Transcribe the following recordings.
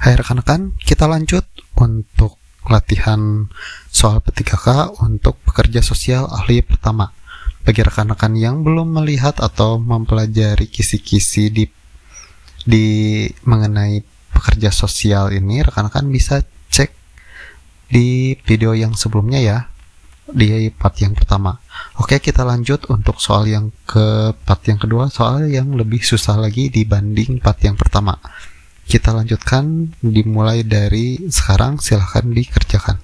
Hai rekan-rekan, kita lanjut untuk latihan soal P3K untuk pekerja sosial ahli pertama. Bagi rekan-rekan yang belum melihat atau mempelajari kisi-kisi di di mengenai pekerja sosial ini, rekan-rekan bisa cek di video yang sebelumnya ya di part yang pertama. Oke, kita lanjut untuk soal yang ke part yang kedua, soal yang lebih susah lagi dibanding part yang pertama kita lanjutkan dimulai dari sekarang silahkan dikerjakan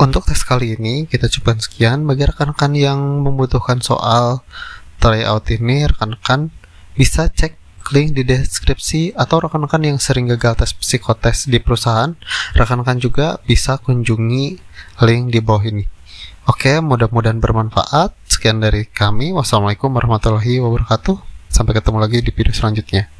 Untuk tes kali ini kita coba sekian. Bagi rekan-rekan yang membutuhkan soal tryout ini, rekan-rekan bisa cek link di deskripsi atau rekan-rekan yang sering gagal tes psikotes di perusahaan, rekan-rekan juga bisa kunjungi link di bawah ini. Oke, mudah-mudahan bermanfaat. Sekian dari kami. Wassalamualaikum warahmatullahi wabarakatuh. Sampai ketemu lagi di video selanjutnya.